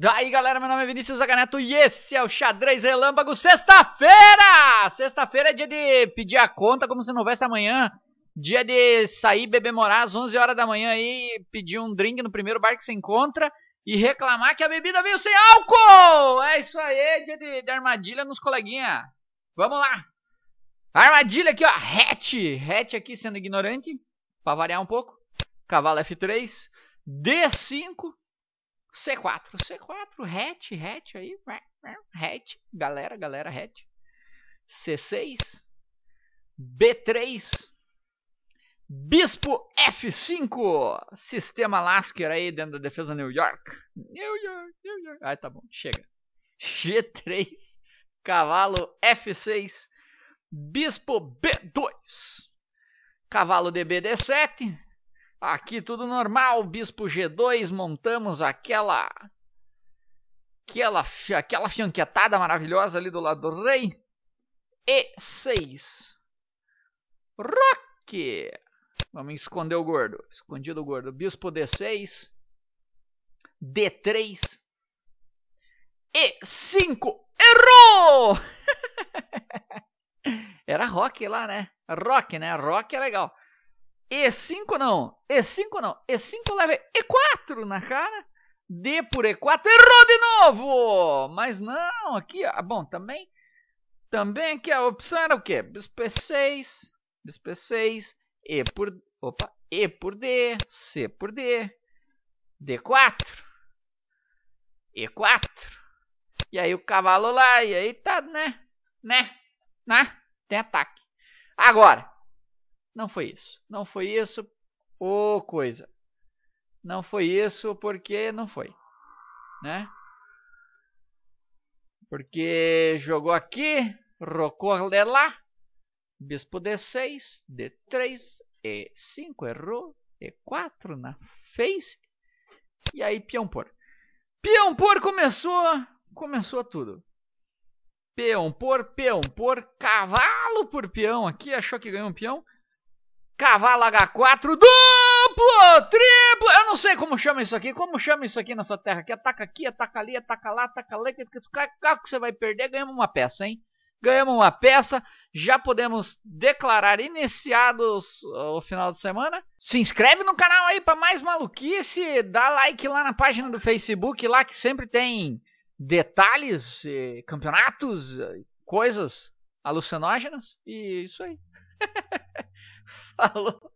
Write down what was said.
Daí galera, meu nome é Vinícius Zaganeto e esse é o Xadrez Relâmpago sexta-feira! Sexta-feira é dia de pedir a conta como se não houvesse amanhã, dia de sair morar às 11 horas da manhã e pedir um drink no primeiro bar que se encontra e reclamar que a bebida veio sem álcool! É isso aí, dia de, de armadilha nos coleguinha. Vamos lá! Armadilha aqui ó, hatch! Hatch aqui sendo ignorante, pra variar um pouco. Cavalo F3, D5 C4, C4, hatch, hatch aí, hatch, galera, galera, hatch. C6, B3, Bispo F5, sistema Lasker aí dentro da defesa New York. New York, New York. Ai, tá bom, chega. G3, cavalo F6, Bispo B2, cavalo dbd 7 Aqui tudo normal, bispo G2, montamos aquela aquela aquela fianquetada maravilhosa ali do lado do rei. E6. rock. Vamos esconder o gordo. Escondido o gordo. Bispo D6. D3. E5. Errou! era rock lá, né? Rock, né? Rock é legal. E5 não, E5 não, E5 leva E4 na cara, D por E4, errou de novo! Mas não, aqui, ó. Ah, bom, também, também aqui a opção era o quê? Bispo 6 Bispo 6 E por, opa, E por D, C por D, D4, E4, e aí o cavalo lá, e aí tá, né, né, né, tem ataque. Agora, não foi isso. Não foi isso, ô oh, coisa. Não foi isso porque não foi. Né? Porque jogou aqui, rocou de lá, bispo D6, D3, E5, errou, E4 na face, e aí peão por. Peão por começou, começou tudo. Peão por, peão por, cavalo por peão aqui, achou que ganhou um peão, Cavalo H4, duplo, triplo, eu não sei como chama isso aqui, como chama isso aqui nessa terra que ataca aqui, ataca ali, ataca lá, ataca lá, que que você vai perder, ganhamos uma peça, hein? Ganhamos uma peça, já podemos declarar iniciados uh, o final de semana. Se inscreve no canal aí para mais maluquice, dá like lá na página do Facebook, lá que sempre tem detalhes, eh, campeonatos, eh, coisas alucinógenas, e isso aí. Falou.